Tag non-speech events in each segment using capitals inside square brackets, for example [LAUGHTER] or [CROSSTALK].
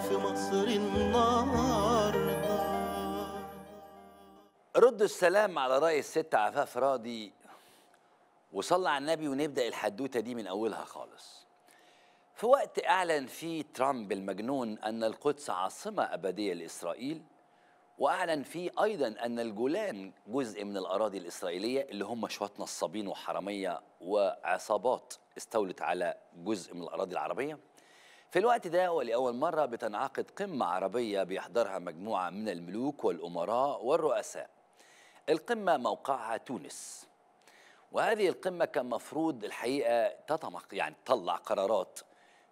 في مصر النهارده ردوا السلام على راي الست عفاف راضي وصلى على النبي ونبدا الحدوته دي من اولها خالص في وقت اعلن فيه ترامب المجنون ان القدس عاصمه ابديه لاسرائيل واعلن فيه ايضا ان الجولان جزء من الاراضي الاسرائيليه اللي هم شويه نصابين وحراميه وعصابات استولت على جزء من الاراضي العربيه في الوقت ده ولأول مرة بتنعقد قمة عربية بيحضرها مجموعة من الملوك والأمراء والرؤساء القمة موقعها تونس وهذه القمة كان مفروض الحقيقة تطمق يعني تطلع قرارات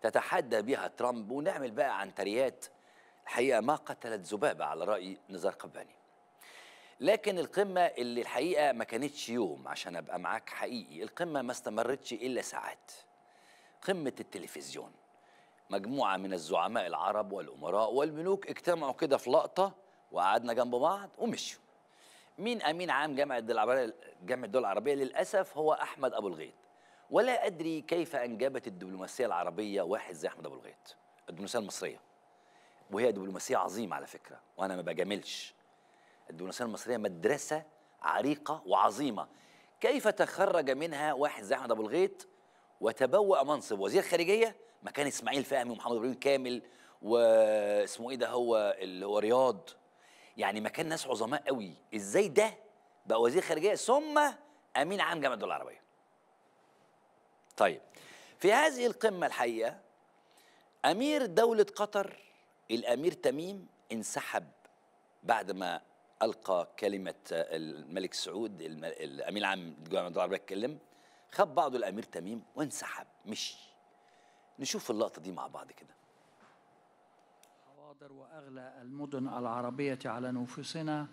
تتحدى بها ترامب ونعمل بقى عنتريات الحقيقة ما قتلت ذبابة على رأي نزار قباني لكن القمة اللي الحقيقة ما كانتش يوم عشان أبقى معاك حقيقي القمة ما استمرتش إلا ساعات قمة التلفزيون مجموعة من الزعماء العرب والأمراء والملوك اجتمعوا كده في لقطة وقعدنا جنب بعض ومشوا مين أمين عام جامعة الدول العربية جامعة الدول العربية للأسف هو أحمد أبو الغيط ولا أدري كيف أنجبت الدبلوماسية العربية واحد زي أحمد أبو الغيط الدبلوماسية المصرية وهي دبلوماسية عظيمة على فكرة وأنا ما بجاملش الدبلوماسية المصرية مدرسة عريقة وعظيمة كيف تخرج منها واحد زي أحمد أبو الغيط وتبوأ منصب وزير خارجية مكان اسماعيل فهمي ومحمد ابراهيم كامل واسمه ايه ده هو اللي هو رياض يعني مكان ناس عظماء قوي ازاي ده بقى وزير خارجيه ثم امين عام جامعه الدول العربيه طيب في هذه القمه الحقيقه امير دوله قطر الامير تميم انسحب بعد ما القى كلمه الملك سعود الامين العام جامعه الدول العربيه اتكلم خد بعضه الامير تميم وانسحب مشي نشوف اللقطة دي مع بعض كده حواضر وأغلى المدن العربية على نفوسنا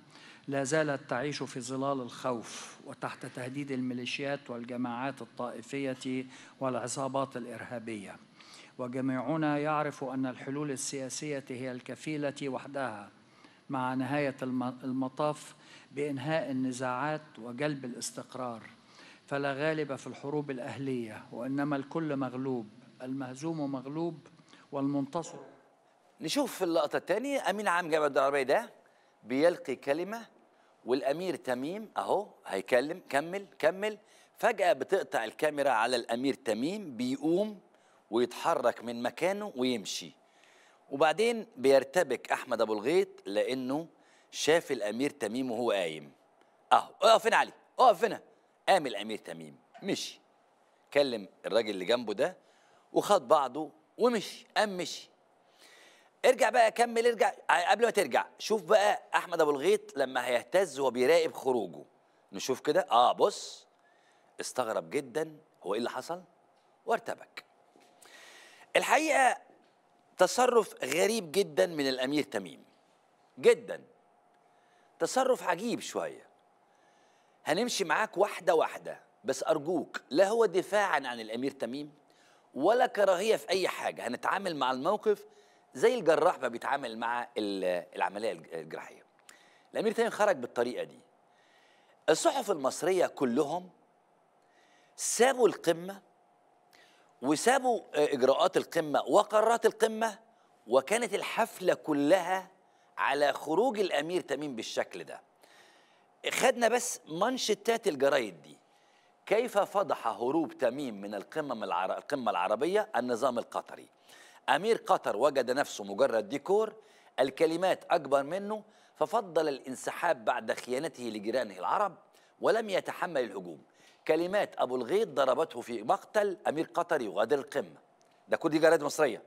لا زالت تعيش في ظلال الخوف وتحت تهديد الميليشيات والجماعات الطائفية والعصابات الإرهابية وجميعنا يعرف أن الحلول السياسية هي الكفيلة وحدها مع نهاية المطاف بإنهاء النزاعات وجلب الاستقرار فلا غالب في الحروب الأهلية وإنما الكل مغلوب المهزوم مغلوب والمنتصر نشوف في اللقطة الثانية أمين عام جامعة العربية ده بيلقي كلمة والأمير تميم أهو هيكلم كمل كمل فجأة بتقطع الكاميرا على الأمير تميم بيقوم ويتحرك من مكانه ويمشي وبعدين بيرتبك أحمد أبو الغيط لأنه شاف الأمير تميم وهو قايم أهو أقف هنا علي أقف هنا قام الأمير تميم مشي كلم الراجل اللي جنبه ده وخد بعضه ومشي قام مشي ارجع بقى كمل ارجع قبل ما ترجع شوف بقى احمد ابو الغيط لما هيهتز وهو بيراقب خروجه نشوف كده اه بص استغرب جدا هو ايه اللي حصل وارتبك الحقيقه تصرف غريب جدا من الامير تميم جدا تصرف عجيب شويه هنمشي معاك واحده واحده بس ارجوك لا هو دفاعا عن الامير تميم ولا كراهيه في اي حاجه هنتعامل مع الموقف زي الجراح ما بيتعامل مع العمليه الجراحيه الامير تيمي خرج بالطريقه دي الصحف المصريه كلهم سابوا القمه وسابوا آه، اجراءات القمه وقرارات القمه وكانت الحفله كلها على خروج الامير تميم بالشكل ده خدنا بس منشطات الجرايد دي كيف فضح هروب تميم من القمم العر... القمة العربية النظام القطري أمير قطر وجد نفسه مجرد ديكور الكلمات أكبر منه ففضل الانسحاب بعد خيانته لجيرانه العرب ولم يتحمل الهجوم كلمات أبو الغيط ضربته في مقتل أمير قطر يغادر القمة ده كل دي جرائد مصرية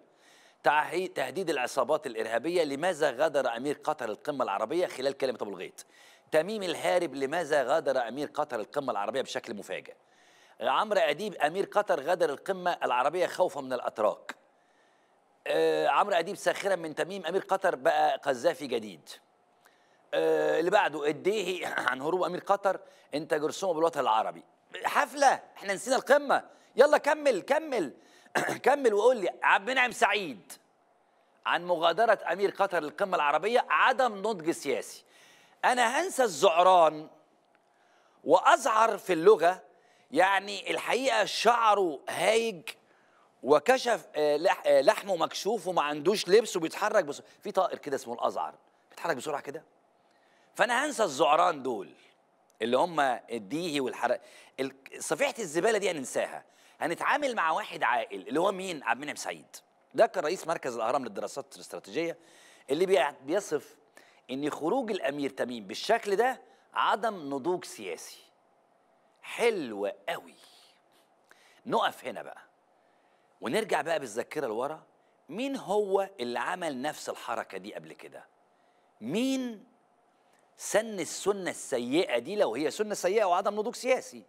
تهديد العصابات الإرهابية لماذا غادر أمير قطر القمة العربية خلال كلمة أبو الغيط تميم الهارب لماذا غادر امير قطر القمه العربيه بشكل مفاجئ عمرو اديب امير قطر غادر القمه العربيه خوفا من الاتراك آه عمرو اديب ساخرا من تميم امير قطر بقى قذافي جديد آه اللي بعده الديهي [CLEARS THROAT] عن هروب امير قطر انت جرسومه بالوطن العربي حفله احنا نسينا القمه يلا كمل كمل [CLEARS THROAT] كمل وقول لي عبد المنعم سعيد عن مغادره امير قطر للقمه العربيه عدم نضج سياسي انا هنسى الزعران وازعر في اللغه يعني الحقيقه شعره هايج وكشف آه، آه، لحمه مكشوف وما عندوش لبس وبيتحرك بس في طائر كده اسمه الازعر بيتحرك بسرعه كده فانا هنسى الزعران دول اللي هم الديهي والحرق صفيحه الزباله دي هننساها هنتعامل مع واحد عاقل اللي هو مين عبد المنعم سعيد ده كان رئيس مركز الاهرام للدراسات الاستراتيجيه اللي بيصف ان خروج الامير تميم بالشكل ده عدم نضوج سياسي حلوه قوي نقف هنا بقى ونرجع بقى بالذاكره لورا مين هو اللي عمل نفس الحركه دي قبل كده مين سن السنه السيئه دي لو هي سنه سيئه وعدم نضوج سياسي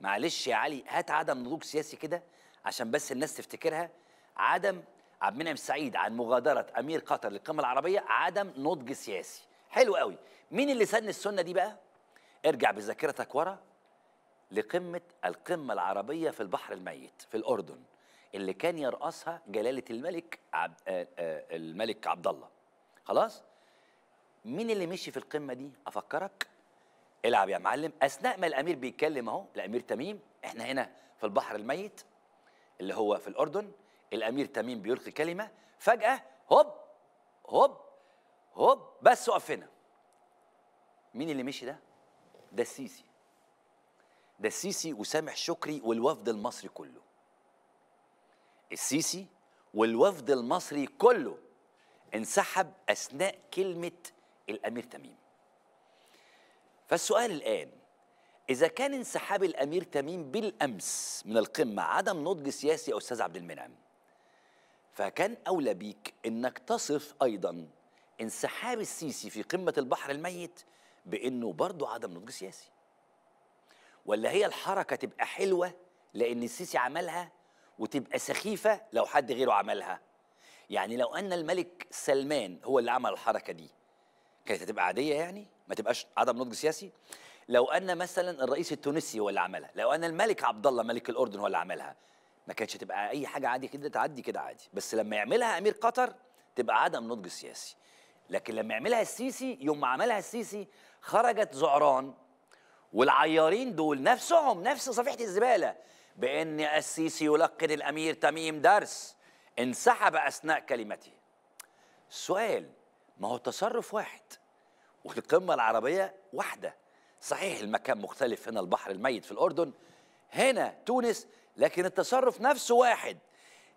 معلش يا علي هات عدم نضوج سياسي كده عشان بس الناس تفتكرها عدم عبد المنعم السعيد عن مغادره امير قطر للقمه العربيه عدم نضج سياسي حلو قوي مين اللي سن السنه دي بقى ارجع بذاكرتك ورا لقمه القمه العربيه في البحر الميت في الاردن اللي كان يرأسها جلاله الملك عبد آآ آه، آآ آه، الملك عبد الله خلاص مين اللي مشي في القمه دي افكرك العب يا معلم اثناء ما الامير بيتكلم اهو الامير تميم احنا هنا في البحر الميت اللي هو في الاردن الامير تميم بيلقي كلمه فجاه هوب هوب هوب بس وقف هنا مين اللي مشي ده ده السيسي ده السيسي وسامح شكري والوفد المصري كله السيسي والوفد المصري كله انسحب اثناء كلمه الامير تميم فالسؤال الان اذا كان انسحاب الامير تميم بالامس من القمه عدم نضج سياسي يا استاذ عبد المنعم فكان أولى بيك أنك تصف أيضا انسحاب السيسي في قمة البحر الميت بأنه برضه عدم نضج سياسي ولا هي الحركة تبقى حلوة لأن السيسي عملها وتبقى سخيفة لو حد غيره عملها يعني لو أن الملك سلمان هو اللي عمل الحركة دي كانت هتبقى عادية يعني ما تبقاش عدم نضج سياسي لو أن مثلا الرئيس التونسي هو اللي عملها لو أن الملك عبد الله ملك الأردن هو اللي عملها ما كانتش تبقى اي حاجه عادي كده تعدي كده عادي بس لما يعملها امير قطر تبقى عدم نضج سياسي لكن لما يعملها السيسي يوم ما عملها السيسي خرجت زعران والعيارين دول نفسهم نفس صفيحه الزباله بان السيسي يلقن الامير تميم درس انسحب اثناء كلمته سؤال ما هو التصرف واحد والقمه العربيه واحده صحيح المكان مختلف هنا البحر الميت في الاردن هنا تونس لكن التصرف نفسه واحد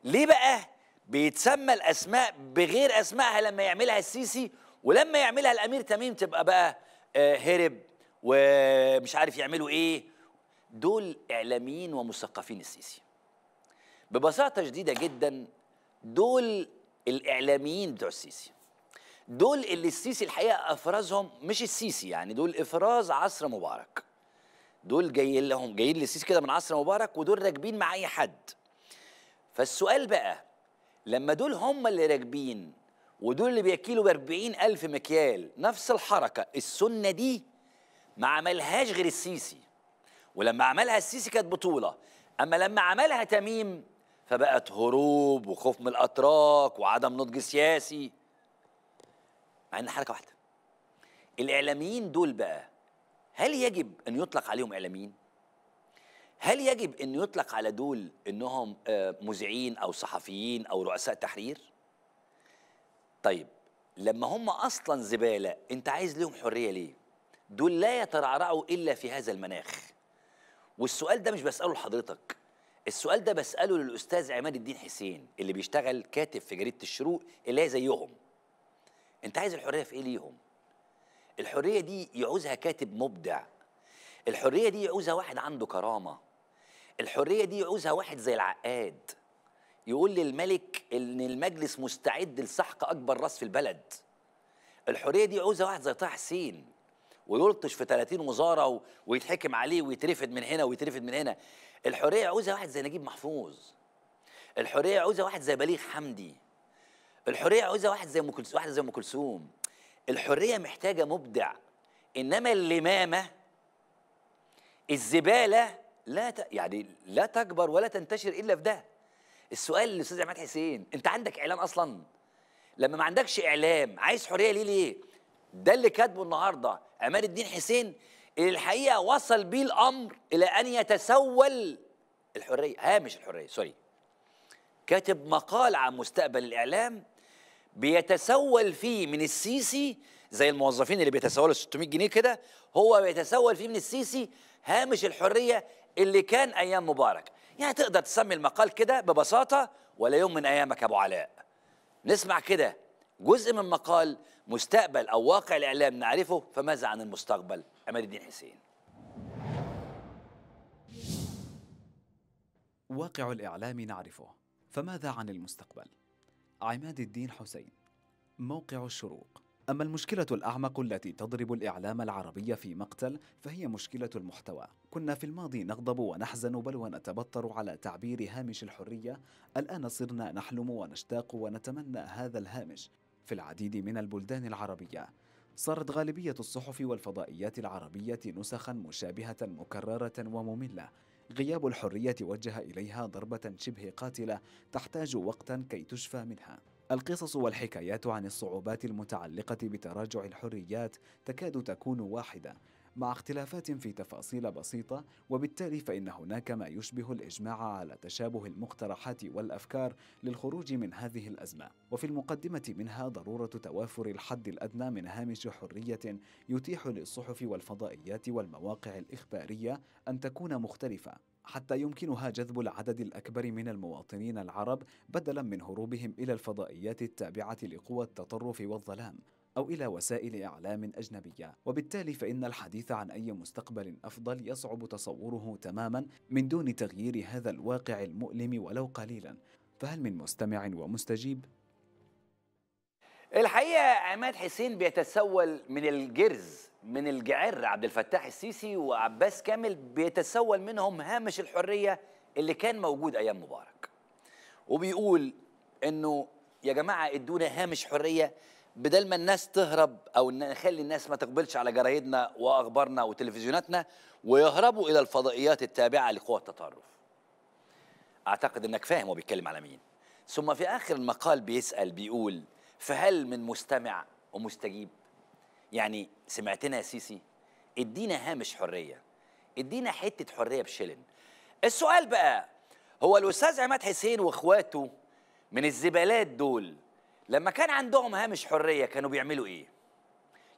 ليه بقى بيتسمى الاسماء بغير اسمائها لما يعملها السيسي ولما يعملها الامير تميم تبقى بقى آه، هرب ومش عارف يعملوا ايه دول اعلاميين ومثقفين السيسي ببساطه شديده جدا دول الاعلاميين بتوع السيسي دول اللي السيسي الحقيقه افرزهم مش السيسي يعني دول افراز عصر مبارك دول جايين لهم جايين للسيسي كده من عصر مبارك ودول راكبين مع اي حد فالسؤال بقى لما دول هم اللي راكبين ودول اللي بياكلوا ب 40000 مكيال نفس الحركه السنه دي ما عملهاش غير السيسي ولما عملها السيسي كانت بطوله اما لما عملها تميم فبقت هروب وخوف من الاتراك وعدم نضج سياسي مع ان حركه واحده الاعلاميين دول بقى هل يجب أن يطلق عليهم إعلاميين؟ هل يجب أن يطلق على دول أنهم آه، مذيعين أو صحفيين أو رؤساء تحرير؟ طيب لما هم أصلا زبالة أنت عايز لهم حرية ليه؟ دول لا يترعرعوا إلا في هذا المناخ والسؤال ده مش بسأله لحضرتك السؤال ده بسأله للأستاذ عماد الدين حسين اللي بيشتغل كاتب في جريدة الشروق اللي هي زيهم أنت عايز الحرية في إيه ليهم؟ الحريه دي يعوزها كاتب مبدع الحريه دي يعوزها واحد عنده كرامه الحريه دي يعوزها واحد زي العقاد يقول للملك ان المجلس مستعد لسحق اكبر راس في البلد الحريه دي يعوزها واحد زي طه حسين ويلطش في 30 وزاره ويتحكم عليه ويترفد من هنا ويترفد من هنا الحريه يعوزها واحد زي نجيب محفوظ الحريه يعوزها واحد زي بليغ حمدي الحريه عاوزها واحد زي ام زي ام كلثوم الحرية محتاجة مبدع إنما اللمامة الزبالة لا ت... يعني لا تكبر ولا تنتشر إلا في ده السؤال للأستاذ عماد حسين أنت عندك إعلام أصلا لما ما عندكش إعلام عايز حرية ليه ليه ده اللي كاتبه النهاردة عماد الدين حسين اللي الحقيقة وصل بيه الأمر إلى أن يتسول الحرية هامش الحرية سوري كاتب مقال عن مستقبل الإعلام بيتسول فيه من السيسي زي الموظفين اللي بيتسولوا 600 جنيه كده هو بيتسول فيه من السيسي هامش الحريه اللي كان ايام مبارك يعني تقدر تسمي المقال كده ببساطه ولا يوم من ايامك ابو علاء نسمع كده جزء من مقال مستقبل او واقع الاعلام نعرفه فماذا عن المستقبل عماد الدين حسين واقع الاعلام نعرفه فماذا عن المستقبل عماد الدين حسين موقع الشروق أما المشكلة الأعمق التي تضرب الإعلام العربي في مقتل فهي مشكلة المحتوى كنا في الماضي نغضب ونحزن بل ونتبطر على تعبير هامش الحرية الآن صرنا نحلم ونشتاق ونتمنى هذا الهامش في العديد من البلدان العربية صارت غالبية الصحف والفضائيات العربية نسخا مشابهة مكررة ومملة غياب الحرية وجه إليها ضربة شبه قاتلة تحتاج وقتا كي تشفى منها القصص والحكايات عن الصعوبات المتعلقة بتراجع الحريات تكاد تكون واحدة مع اختلافات في تفاصيل بسيطة وبالتالي فإن هناك ما يشبه الإجماع على تشابه المقترحات والأفكار للخروج من هذه الأزمة وفي المقدمة منها ضرورة توافر الحد الأدنى من هامش حرية يتيح للصحف والفضائيات والمواقع الإخبارية أن تكون مختلفة حتى يمكنها جذب العدد الاكبر من المواطنين العرب بدلا من هروبهم الى الفضائيات التابعه لقوى التطرف والظلام أو إلى وسائل إعلام أجنبية وبالتالي فإن الحديث عن أي مستقبل أفضل يصعب تصوره تماما من دون تغيير هذا الواقع المؤلم ولو قليلا فهل من مستمع ومستجيب؟ الحقيقة عماد حسين بيتسول من الجرز من الجعر عبد الفتاح السيسي وعباس كامل بيتسول منهم هامش الحرية اللي كان موجود أيام مبارك وبيقول إنه يا جماعة ادونا هامش حرية بدل ما الناس تهرب او نخلي الناس ما تقبلش على جرايدنا واخبارنا وتلفزيوناتنا ويهربوا الى الفضائيات التابعه لقوى التطرف. اعتقد انك فاهم هو بيتكلم على مين. ثم في اخر المقال بيسال بيقول فهل من مستمع ومستجيب؟ يعني سمعتنا يا سيسي؟ ادينا هامش حريه. ادينا حته حريه بشلن. السؤال بقى هو الاستاذ عماد حسين واخواته من الزبالات دول لما كان عندهم هامش حريه كانوا بيعملوا ايه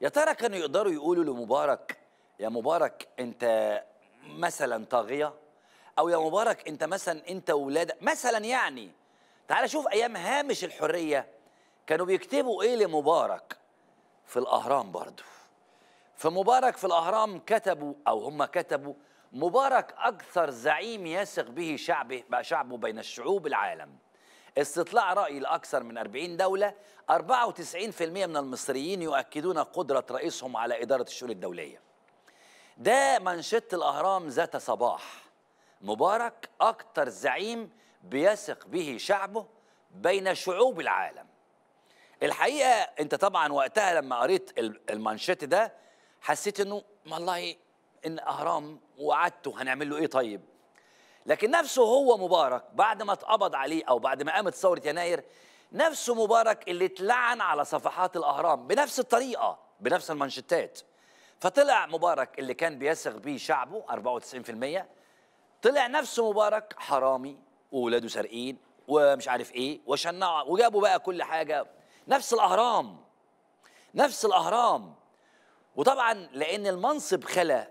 يا ترى كانوا يقدروا يقولوا لمبارك يا مبارك انت مثلا طاغيه او يا مبارك انت مثلا انت ولادك مثلا يعني تعال شوف ايام هامش الحريه كانوا بيكتبوا ايه لمبارك في الاهرام برضه في مبارك في الاهرام كتبوا او هم كتبوا مبارك اكثر زعيم يثق به شعبه بقى شعبه بين الشعوب العالم استطلاع رأي لأكثر من 40 دولة 94% من المصريين يؤكدون قدرة رئيسهم على إدارة الشؤون الدولية ده منشط الأهرام ذات صباح مبارك أكثر زعيم بيثق به شعبه بين شعوب العالم الحقيقة أنت طبعا وقتها لما قريت المنشط ده حسيت أنه والله إن أهرام وعدته هنعمل له إيه طيب لكن نفسه هو مبارك بعد ما اتقبض عليه او بعد ما قامت ثوره يناير نفسه مبارك اللي اتلعن على صفحات الاهرام بنفس الطريقه بنفس المانشيتات فطلع مبارك اللي كان بيسغ بيه شعبه 94% طلع نفسه مبارك حرامي وولاده سارقين ومش عارف ايه وشنعوا وجابوا بقى كل حاجه نفس الاهرام نفس الاهرام وطبعا لان المنصب خلى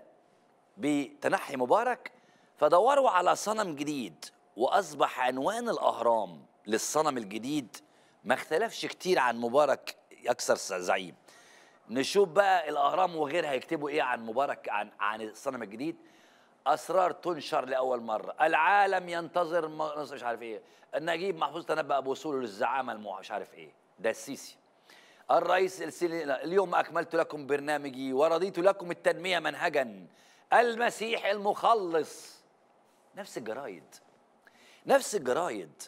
بتنحي مبارك فدوروا على صنم جديد واصبح عنوان الاهرام للصنم الجديد ما اختلفش كتير عن مبارك اكثر زعيم نشوف بقى الاهرام وغيرها يكتبوا ايه عن مبارك عن عن الصنم الجديد اسرار تنشر لاول مره العالم ينتظر مش عارف ايه نجيب محفوظ تنبأ بوصوله للزعامه مش عارف ايه ده السيسي الرئيس السيسي اليوم اكملت لكم برنامجي ورضيت لكم التنميه منهجا المسيح المخلص نفس الجرايد نفس الجرايد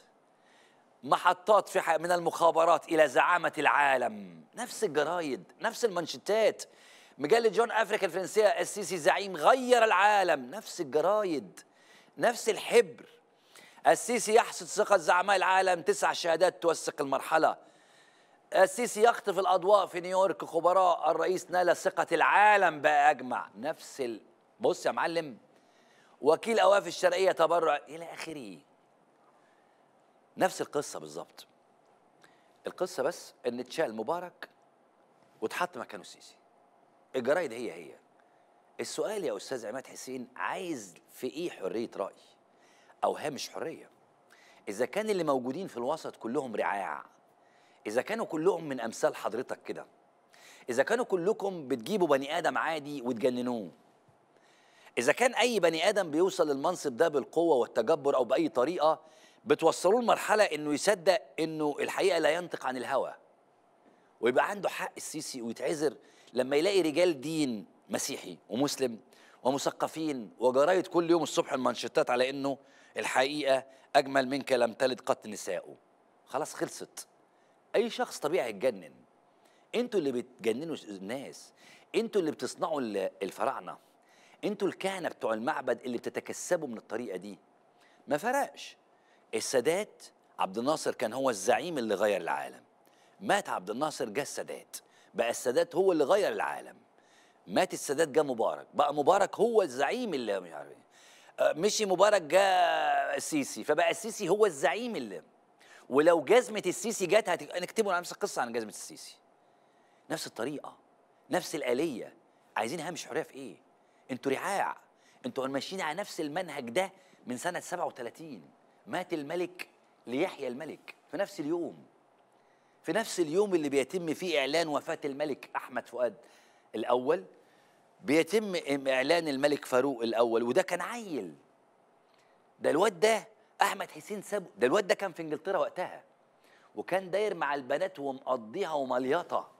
محطات في حق من المخابرات الى زعامه العالم نفس الجرايد نفس المانشيتات مجله جون افريكا الفرنسيه السيسي زعيم غير العالم نفس الجرايد نفس الحبر السيسي يحصد ثقه زعماء العالم تسع شهادات توثق المرحله السيسي يخطف الاضواء في نيويورك خبراء الرئيس نال ثقه العالم بقى اجمع نفس ال... بص يا معلم وكيل اوقاف الشرقيه تبرع الى اخره نفس القصه بالظبط القصه بس ان اتشال مبارك واتحط مكانه السيسي الجرايد هي هي السؤال يا استاذ عماد حسين عايز في ايه حريه راي او هامش حريه اذا كان اللي موجودين في الوسط كلهم رعاع اذا كانوا كلهم من امثال حضرتك كده اذا كانوا كلكم بتجيبوا بني ادم عادي وتجننوه اذا كان اي بني ادم بيوصل للمنصب ده بالقوه والتجبر او باي طريقه بتوصلوا لمرحله انه يصدق انه الحقيقه لا ينطق عن الهوى ويبقى عنده حق السيسي ويتعذر لما يلاقي رجال دين مسيحي ومسلم ومثقفين وجرايد كل يوم الصبح المانشيتات على انه الحقيقه اجمل منك لم تلد قط نسائه خلاص خلصت اي شخص طبيعي يتجنن انتوا اللي بتجننوا الناس انتوا اللي بتصنعوا الفراعنه انتوا الكهنه بتوع المعبد اللي بتتكسبوا من الطريقه دي ما فرقش السادات عبد الناصر كان هو الزعيم اللي غير العالم مات عبد الناصر جه السادات بقى السادات هو اللي غير العالم مات السادات جه مبارك بقى مبارك هو الزعيم اللي مش عارف ايه. آه، مشي مبارك جه السيسي فبقى السيسي هو الزعيم اللي ولو جزمه السيسي جت هت... نكتبوا نفس القصه عن جزمه السيسي نفس الطريقه نفس الاليه عايزين هامش حريه في ايه انتوا رعاع انتوا ماشيين على نفس المنهج ده من سنه 37 مات الملك ليحيى الملك في نفس اليوم في نفس اليوم اللي بيتم فيه اعلان وفاه الملك احمد فؤاد الاول بيتم اعلان الملك فاروق الاول وده كان عيل ده الواد ده احمد حسين سابه ده الواد ده كان في انجلترا وقتها وكان داير مع البنات ومقضيها ومليطه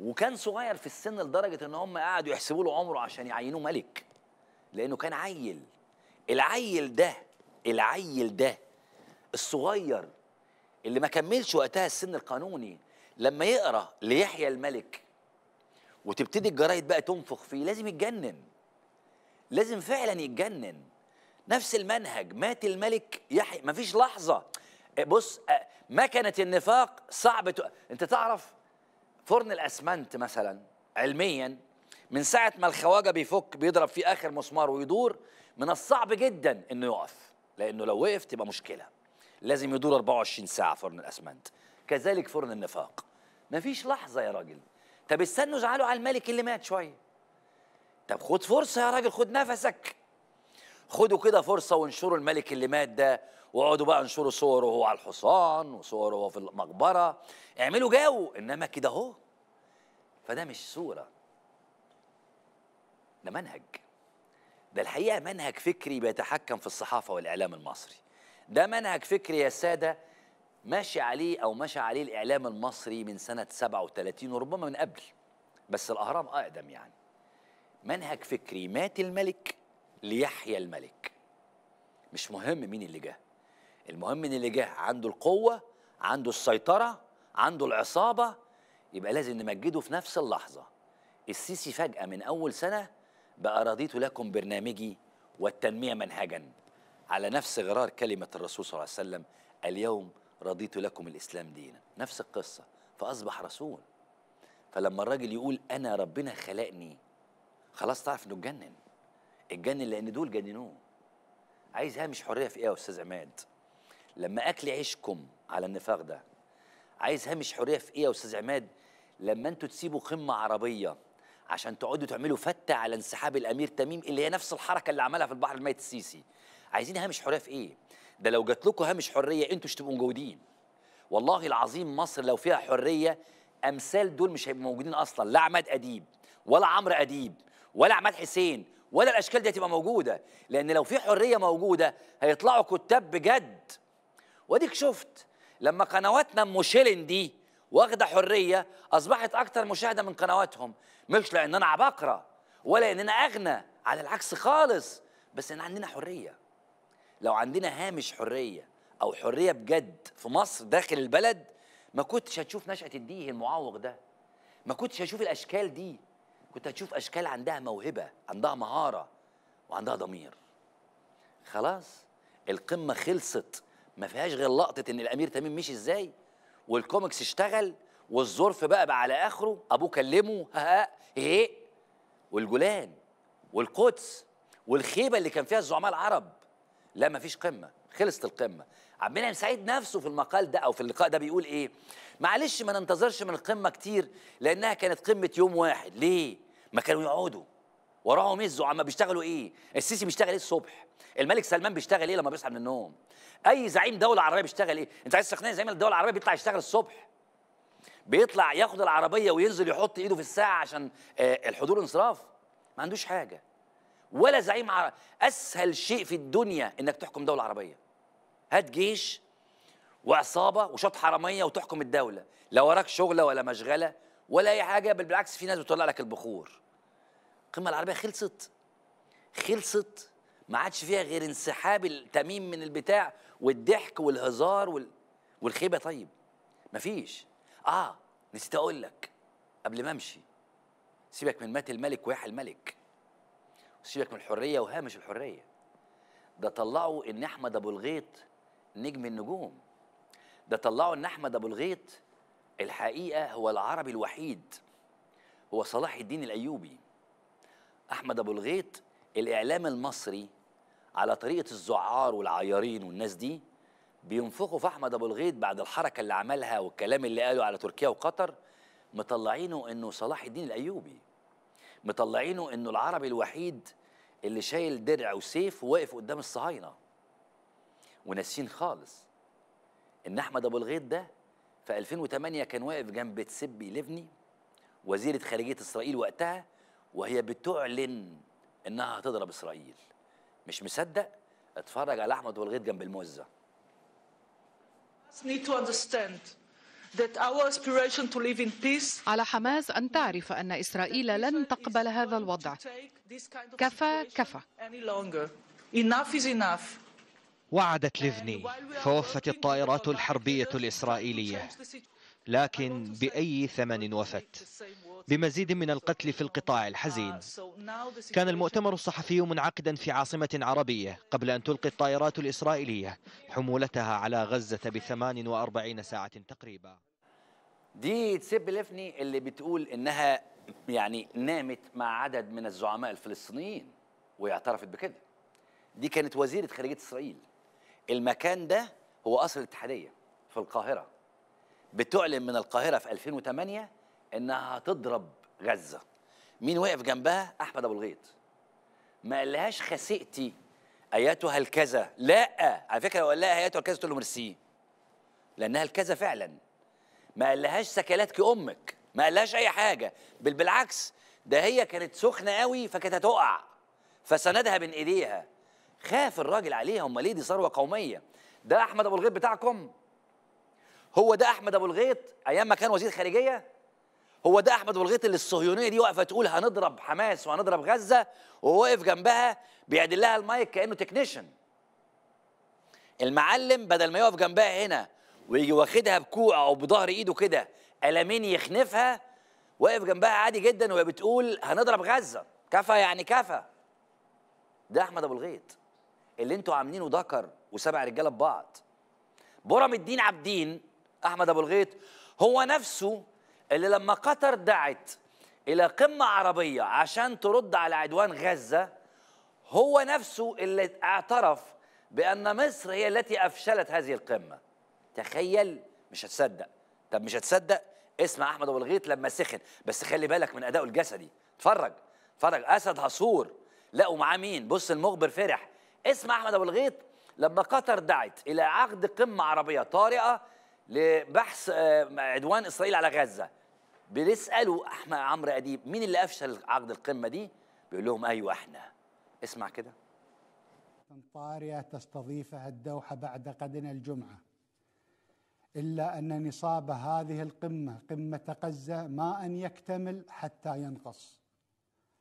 وكان صغير في السن لدرجه ان هم قعدوا يحسبوا له عمره عشان يعينوه ملك لانه كان عيل العيل ده العيل ده الصغير اللي ما كملش وقتها السن القانوني لما يقرا ليحيى الملك وتبتدي الجرايد بقى تنفخ فيه لازم يتجنن لازم فعلا يتجنن نفس المنهج مات الملك يحيى مفيش لحظه بص مكنه النفاق صعبه انت تعرف فرن الاسمنت مثلا علميا من ساعه ما الخواجه بيفك بيضرب فيه اخر مسمار ويدور من الصعب جدا انه يقف لانه لو وقف تبقى مشكله لازم يدور 24 ساعه فرن الاسمنت كذلك فرن النفاق مفيش لحظه يا راجل طب استنوا زعلوا على الملك اللي مات شويه طب خد فرصه يا راجل خد نفسك خدوا كده فرصه وانشروا الملك اللي مات ده واقعدوا بقى انشروا صوره وهو على الحصان وصوره وهو في المقبره اعملوا جو انما كده اهو فده مش صوره ده منهج ده الحقيقه منهج فكري بيتحكم في الصحافه والاعلام المصري ده منهج فكري يا ساده ماشي عليه او ماشي عليه الاعلام المصري من سنه 37 وربما من قبل بس الاهرام اقدم يعني منهج فكري مات الملك ليحيى الملك مش مهم مين اللي جه المهم ان اللي جه عنده القوه عنده السيطره عنده العصابه يبقى لازم نمجده في نفس اللحظه السيسي فجاه من اول سنه بقى رضيت لكم برنامجي والتنميه منهجا على نفس غرار كلمه الرسول صلى الله عليه وسلم اليوم رضيت لكم الاسلام دينا نفس القصه فاصبح رسول فلما الراجل يقول انا ربنا خلقني خلاص تعرف انه اتجنن اتجنن لان دول جننوه عايز هامش حريه في ايه يا استاذ عماد لما اكل عيشكم على النفاق ده عايز هامش حريه في ايه يا استاذ عماد لما انتوا تسيبوا قمه عربيه عشان تقعدوا تعملوا فته على انسحاب الامير تميم اللي هي نفس الحركه اللي عملها في البحر الميت السيسي عايزين هامش حريه في ايه ده لو جات لكم هامش حريه انتوا مش تبقوا موجودين والله العظيم مصر لو فيها حريه امثال دول مش هيبقوا موجودين اصلا لا عماد اديب ولا عمرو اديب ولا عماد حسين ولا الاشكال دي هتبقى موجوده لان لو في حريه موجوده هيطلعوا كتاب بجد واديك شفت لما قنواتنا ام شيلن دي واخده حريه اصبحت اكتر مشاهده من قنواتهم مش لاننا عباقره ولا اننا اغنى على العكس خالص بس ان عندنا حريه لو عندنا هامش حريه او حريه بجد في مصر داخل البلد ما كنتش هتشوف نشأة الديه المعوق ده ما كنتش هشوف الاشكال دي كنت هتشوف اشكال عندها موهبه عندها مهاره وعندها ضمير خلاص القمه خلصت ما فيهاش غير لقطه ان الامير تميم مشي ازاي والكوميكس اشتغل والظرف بقى, بقى على اخره ابوه كلمه ها ها ايه والجولان والقدس والخيبه اللي كان فيها الزعماء العرب لا ما فيش قمه خلصت القمه عبد المنعم سعيد نفسه في المقال ده او في اللقاء ده بيقول ايه معلش ما ننتظرش من القمه كتير لانها كانت قمه يوم واحد ليه ما كانوا يقعدوا وراهم مزوا إيه؟ عما بيشتغلوا ايه السيسي بيشتغل ايه الصبح الملك سلمان بيشتغل ايه لما بيصحى من النوم اي زعيم دوله عربيه بيشتغل ايه انت عايز تقنعني زعيم الدوله العربيه بيطلع يشتغل الصبح بيطلع ياخد العربيه وينزل يحط ايده في الساعه عشان آه، الحضور انصراف ما عندوش حاجه ولا زعيم عربي اسهل شيء في الدنيا انك تحكم دوله عربيه هات جيش وعصابه وشط حراميه وتحكم الدوله لا وراك شغله ولا مشغله ولا اي حاجه بل بالعكس في ناس بتطلع لك البخور القمه العربيه خلصت خلصت ما عادش فيها غير انسحاب التميم من البتاع والضحك والهزار وال... والخيبه طيب مفيش اه نسيت اقول لك قبل ما امشي سيبك من مات الملك ويح الملك سيبك من الحريه وهامش الحريه ده طلعوا ان احمد ابو الغيط نجم النجوم ده طلعوا ان احمد ابو الغيط الحقيقه هو العربي الوحيد هو صلاح الدين الايوبي احمد ابو الغيط الاعلام المصري على طريقه الزعار والعيارين والناس دي بينفخوا في احمد ابو الغيط بعد الحركه اللي عملها والكلام اللي قاله على تركيا وقطر مطلعينه انه صلاح الدين الايوبي مطلعينه انه العربي الوحيد اللي شايل درع وسيف وواقف قدام الصهاينه وناسين خالص ان احمد ابو الغيط ده في 2008 كان واقف جنب تسبي ليفني وزيره خارجيه اسرائيل وقتها وهي بتعلن انها هتضرب اسرائيل مش مصدق اتفرج على احمد والغيط جنب الموزه على حماس ان تعرف ان اسرائيل لن تقبل هذا الوضع كفى كفى وعدت ليفني فوفت الطائرات الحربيه الاسرائيليه لكن بأي ثمن وفت بمزيد من القتل في القطاع الحزين كان المؤتمر الصحفي منعقدا في عاصمة عربية قبل أن تلقي الطائرات الإسرائيلية حمولتها على غزة ب 48 ساعة تقريبا دي تسب لفني اللي بتقول إنها يعني نامت مع عدد من الزعماء الفلسطينيين واعترفت بكده دي كانت وزيرة خارجية إسرائيل المكان ده هو قصر الاتحادية في القاهرة بتعلن من القاهرة في 2008 إنها هتضرب غزة مين وقف جنبها؟ أحمد أبو الغيط ما قالهاش خسئتي أيتها الكذا لا على فكرة لو قال لها أيتها الكذا تقول له ميرسي لأنها الكذا فعلا ما قالهاش سكلاتك أمك ما قالهاش أي حاجة بل بالعكس ده هي كانت سخنة قوي فكانت هتقع فسندها بين إيديها خاف الراجل عليها هم ليه دي ثروة قومية ده أحمد أبو الغيط بتاعكم هو ده احمد ابو الغيط ايام ما كان وزير خارجيه هو ده احمد ابو الغيط اللي الصهيونيه دي واقفه تقول هنضرب حماس وهنضرب غزه وهو واقف جنبها بيعدل لها المايك كانه تكنيشن المعلم بدل ما يقف جنبها هنا ويجي واخدها بكوع او بظهر ايده كده قلمين يخنفها واقف جنبها عادي جدا وهي بتقول هنضرب غزه كفى يعني كفى ده احمد ابو الغيط اللي انتوا عاملينه ذكر وسبع رجاله ببعض برم الدين عابدين أحمد أبو الغيط هو نفسه اللي لما قطر دعت إلى قمة عربية عشان ترد على عدوان غزة هو نفسه اللي اعترف بأن مصر هي التي أفشلت هذه القمة تخيل مش هتصدق طب مش هتصدق اسمع أحمد أبو الغيط لما سخن بس خلي بالك من أدائه الجسدي اتفرج اتفرج أسد هصور لقوا معاه مين بص المخبر فرح اسمع أحمد أبو الغيط لما قطر دعت إلى عقد قمة عربية طارئة لبحث آه، عدوان اسرائيل على غزه بيسالوا احمد عمرو اديب مين اللي افشل عقد القمه دي بيقول لهم ايوه احنا اسمع كده طارئه تستضيفها الدوحه بعد قدنا الجمعه الا ان نصاب هذه القمه قمه غزه ما ان يكتمل حتى ينقص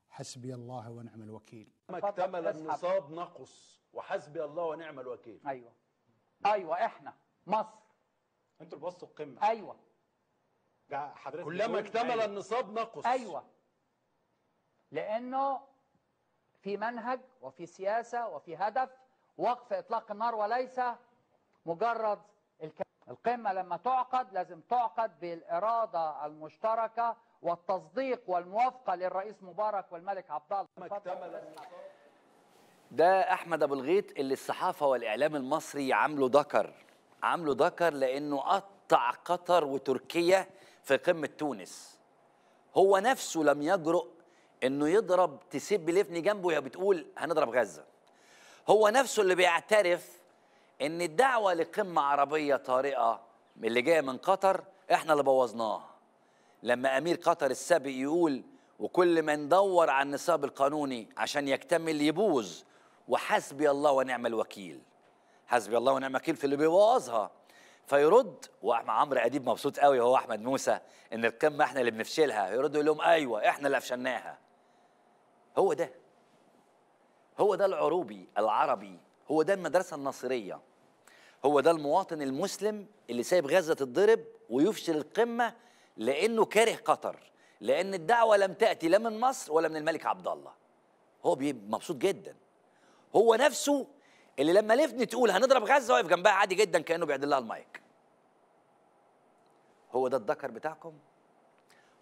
حسبي الله ونعم الوكيل ما اكتمل النصاب نقص وحسبي الله ونعم الوكيل ايوه ايوه احنا مصر انتوا اللي بوظتوا القمه ايوه ده حضرتك كلما اكتمل أيوة. النصاب نقص ايوه لانه في منهج وفي سياسه وفي هدف وقف اطلاق النار وليس مجرد القمه لما تعقد لازم تعقد بالاراده المشتركه والتصديق والموافقه للرئيس مبارك والملك عبد الله ده احمد ابو الغيط اللي الصحافه والاعلام المصري عامله ذكر عامله ذكر لانه قطع قطر وتركيا في قمه تونس هو نفسه لم يجرؤ انه يضرب تسيب ليفني جنبه يا بتقول هنضرب غزه هو نفسه اللي بيعترف ان الدعوه لقمه عربيه طارئه اللي جايه من قطر احنا اللي بوظناها لما امير قطر السابق يقول وكل ما ندور على النصاب القانوني عشان يكتمل يبوظ وحسبي الله ونعم الوكيل حسبي الله ونعم الوكيل في اللي بيبوظها فيرد عمرو اديب مبسوط قوي هو احمد موسى ان القمه احنا اللي بنفشلها يرد يقول لهم ايوه احنا اللي فشلناها هو ده هو ده العروبي العربي هو ده المدرسه الناصريه هو ده المواطن المسلم اللي سايب غزه تتضرب ويفشل القمه لانه كاره قطر لان الدعوه لم تاتي لا من مصر ولا من الملك عبد الله هو مبسوط جدا هو نفسه اللي لما لفني تقول هنضرب غزه واقف جنبها عادي جدا كانه بيعدل لها المايك هو ده الذكر بتاعكم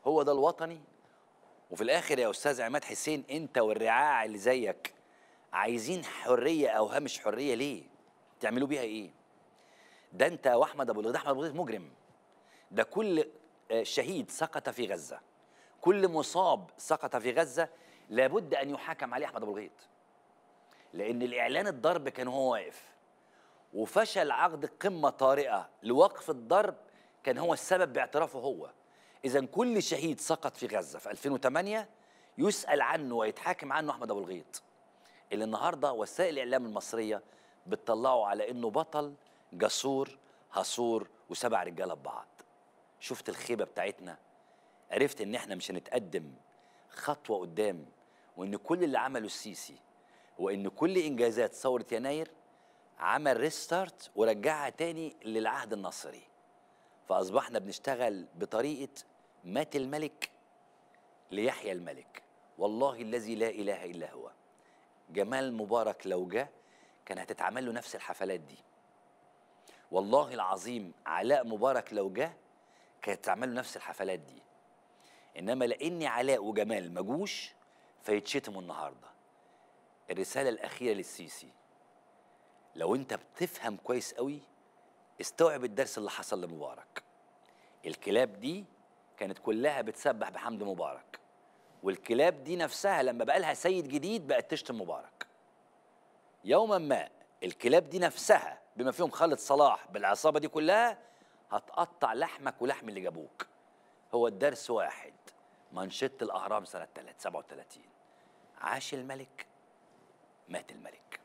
هو ده الوطني وفي الاخر يا استاذ عماد حسين انت والرعاع اللي زيك عايزين حريه او هامش حريه ليه تعملوا بيها ايه ده انت واحمد ابو الغيط احمد ابو الغيط مجرم ده كل آه، شهيد سقط في غزه كل مصاب سقط في غزه لابد ان يحاكم عليه احمد ابو الغيط لأن الإعلان الضرب كان هو واقف وفشل عقد قمة طارئة لوقف الضرب كان هو السبب باعترافه هو إذا كل شهيد سقط في غزة في 2008 يسأل عنه ويتحاكم عنه أحمد أبو الغيط اللي النهاردة وسائل الإعلام المصرية بتطلعه على إنه بطل جسور هسور وسبع رجالة ببعض شفت الخيبة بتاعتنا عرفت إن إحنا مش هنتقدم خطوة قدام وإن كل اللي عمله السيسي هو ان كل انجازات ثوره يناير عمل ريستارت ورجعها تاني للعهد النصري فاصبحنا بنشتغل بطريقه مات الملك ليحيى الملك والله الذي لا اله الا هو جمال مبارك لو جه كان هتتعمل له نفس الحفلات دي والله العظيم علاء مبارك لو جه كانت تعمل له نفس الحفلات دي انما لاني علاء وجمال ما جوش فيتشتموا النهارده الرسالة الأخيرة للسيسي لو أنت بتفهم كويس قوي استوعب الدرس اللي حصل لمبارك الكلاب دي كانت كلها بتسبح بحمد مبارك والكلاب دي نفسها لما بقى لها سيد جديد بقت تشتم مبارك يوما ما الكلاب دي نفسها بما فيهم خالد صلاح بالعصابه دي كلها هتقطع لحمك ولحم اللي جابوك هو الدرس واحد منشط الاهرام سنه 37 عاش الملك مات الملك